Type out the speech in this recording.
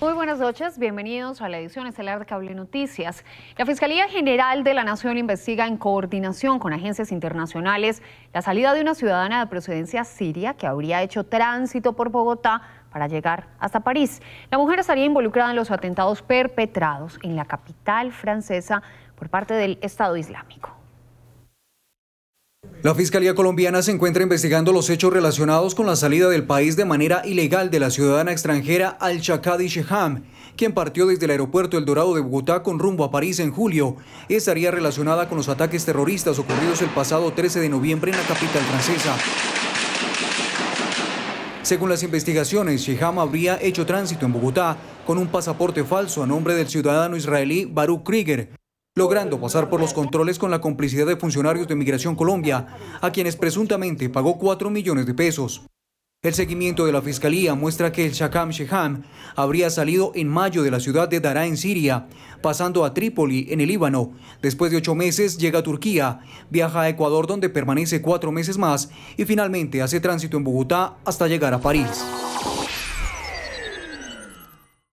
Muy buenas noches, bienvenidos a la edición estelar de Cable Noticias. La Fiscalía General de la Nación investiga en coordinación con agencias internacionales la salida de una ciudadana de procedencia siria que habría hecho tránsito por Bogotá para llegar hasta París. La mujer estaría involucrada en los atentados perpetrados en la capital francesa por parte del Estado Islámico. La Fiscalía colombiana se encuentra investigando los hechos relacionados con la salida del país de manera ilegal de la ciudadana extranjera Al-Shakadi Sheham, quien partió desde el aeropuerto El Dorado de Bogotá con rumbo a París en julio. Estaría relacionada con los ataques terroristas ocurridos el pasado 13 de noviembre en la capital francesa. Según las investigaciones, Sheham habría hecho tránsito en Bogotá con un pasaporte falso a nombre del ciudadano israelí Baruch Krieger, logrando pasar por los controles con la complicidad de funcionarios de Migración Colombia, a quienes presuntamente pagó 4 millones de pesos. El seguimiento de la fiscalía muestra que el Shakam Sheham habría salido en mayo de la ciudad de Daraa, en Siria, pasando a Trípoli en el Líbano. Después de ocho meses llega a Turquía, viaja a Ecuador donde permanece cuatro meses más y finalmente hace tránsito en Bogotá hasta llegar a París.